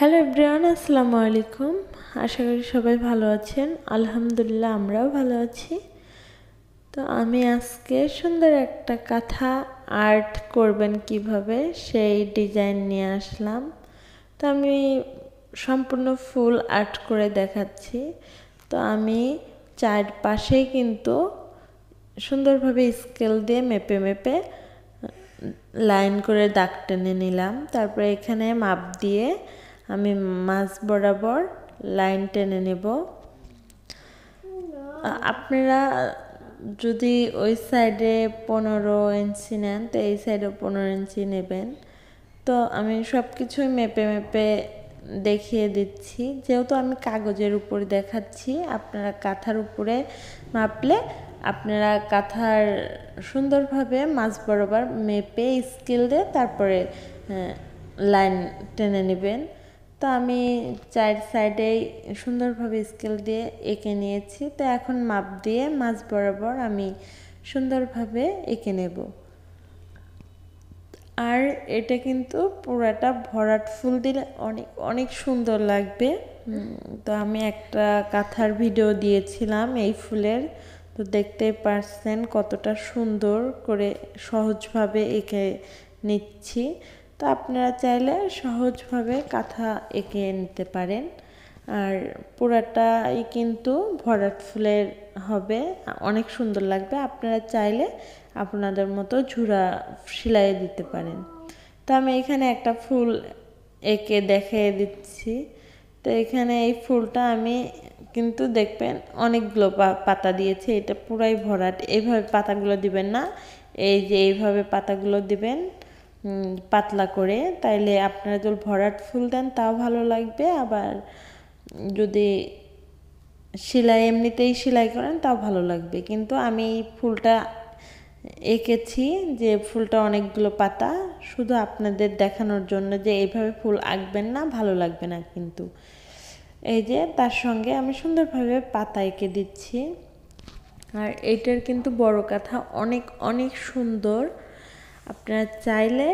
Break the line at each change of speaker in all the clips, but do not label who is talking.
hello everyone আসসালামু আলাইকুম আশা করি সবাই ভালো আছেন আলহামদুলিল্লাহ আমরাও ভালো আছি তো আমি আজকে সুন্দর একটা কাঁথা আর্ট করবেন কিভাবে সেই ডিজাইন নিয়ে আসলাম তো আমি সম্পূর্ণ ফুল আর্ট করে দেখাচ্ছি তো আমি চারপাশেই কিন্তু সুন্দরভাবে স্কেল দিয়ে মেপে মেপে লাইন করে দাগ টেনে নিলাম তারপরে এখানে মাপ দিয়ে আমি মাছ বরাবর লাইন টেনে নেব আপনারা যদি ওই সাইডে পনেরো ইঞ্চি নেন তো এই সাইডে পনেরো ইঞ্চি নেবেন তো আমি সব কিছুই মেপে মেপে দেখিয়ে দিচ্ছি যেহেতু আমি কাগজের উপর দেখাচ্ছি আপনারা কাঁথার উপরে মাপলে আপনারা কাঁথার সুন্দরভাবে মাছ বরাবর মেপে স্কেল দিয়ে তারপরে লাইন টেনে নেবেন তো আমি চার সাইডেই সুন্দরভাবে স্কেল দিয়ে এঁকে নিয়েছি তো এখন মাপ দিয়ে মাছ বরাবর আমি সুন্দরভাবে এঁকে নেব আর এটা কিন্তু পুরাটা ভরাট ফুল দিলে অনেক অনেক সুন্দর লাগবে তো আমি একটা কাঁথার ভিডিও দিয়েছিলাম এই ফুলের তো দেখতে পারছেন কতটা সুন্দর করে সহজভাবে এঁকে নিচ্ছি তো আপনারা চাইলে সহজভাবে কাঁথা এঁকে নিতে পারেন আর পুরাটাই কিন্তু ভরাট ফুলের হবে অনেক সুন্দর লাগবে আপনারা চাইলে আপনাদের মতো ঝুরা সেলাই দিতে পারেন তো আমি এখানে একটা ফুল এঁকে দেখিয়ে দিচ্ছি তো এখানে এই ফুলটা আমি কিন্তু দেখবেন অনেকগুলো পাতা দিয়েছে এটা পুরাই ভরাট এইভাবে পাতাগুলো দিবেন না এই যে এইভাবে পাতাগুলো দিবেন পাতলা করে তাইলে আপনারা যদি ভরাট ফুল দেন তাও ভালো লাগবে আবার যদি সেলাই এমনিতেই সেলাই করেন তাও ভালো লাগবে কিন্তু আমি ফুলটা এঁকেছি যে ফুলটা অনেকগুলো পাতা শুধু আপনাদের দেখানোর জন্য যে এইভাবে ফুল আঁকবেন না ভালো লাগবে না কিন্তু এই যে তার সঙ্গে আমি সুন্দরভাবে পাতা এঁকে দিচ্ছি আর এটার কিন্তু বড় কথা অনেক অনেক সুন্দর আপনারা চাইলে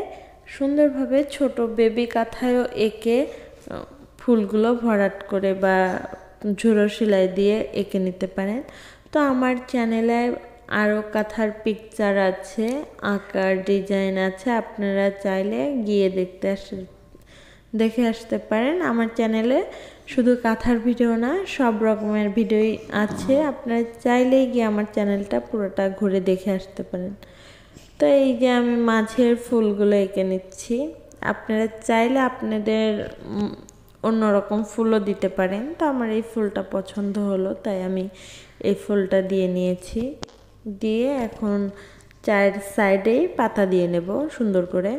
সুন্দরভাবে ছোট বেবি কাঁথায়ও এঁকে ফুলগুলো ভরাট করে বা ঝুরো সেলাই দিয়ে এঁকে নিতে পারেন তো আমার চ্যানেলে আরও কাঁথার পিকচার আছে আঁকার ডিজাইন আছে আপনারা চাইলে গিয়ে দেখতে আস দেখে আসতে পারেন আমার চ্যানেলে শুধু কাঁথার ভিডিও না সব রকমের ভিডিওই আছে আপনারা চাইলেই গিয়ে আমার চ্যানেলটা পুরোটা ঘুরে দেখে আসতে পারেন তো এই যে আমি মাঝের ফুলগুলো এঁকে নিচ্ছি আপনারা চাইলে আপনাদের অন্যরকম ফুলও দিতে পারেন তো আমার এই ফুলটা পছন্দ হলো তাই আমি এই ফুলটা দিয়ে নিয়েছি দিয়ে এখন চায়ের সাইডেই পাতা দিয়ে নেব সুন্দর করে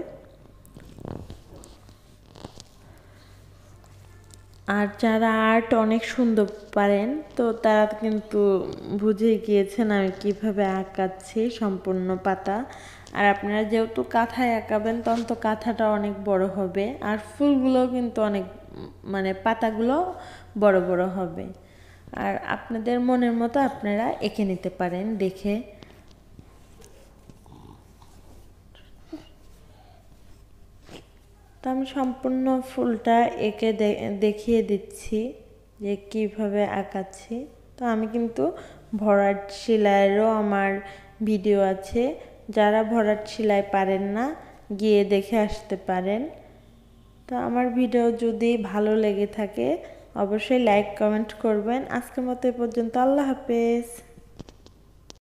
আর যারা আর্ট অনেক সুন্দর পারেন তো তারা কিন্তু বুঝে গিয়েছেন আমি কিভাবে আঁকাচ্ছি সম্পূর্ণ পাতা আর আপনারা যেহেতু কাঁথায় আঁকাবেন তখন তো কাঁথাটা অনেক বড় হবে আর ফুলগুলো কিন্তু অনেক মানে পাতাগুলো বড় বড় হবে আর আপনাদের মনের মতো আপনারা এঁকে নিতে পারেন দেখে তো আমি সম্পূর্ণ ফুলটা এঁকে দেখিয়ে দিচ্ছি যে কিভাবে আঁকাচ্ছি তো আমি কিন্তু ভরাট সেলাইয়েরও আমার ভিডিও আছে যারা ভরাট সেলাই পারেন না গিয়ে দেখে আসতে পারেন তো আমার ভিডিও যদি ভালো লেগে থাকে অবশ্যই লাইক কমেন্ট করবেন আজকের মতো এ পর্যন্ত আল্লাহ হাফেজ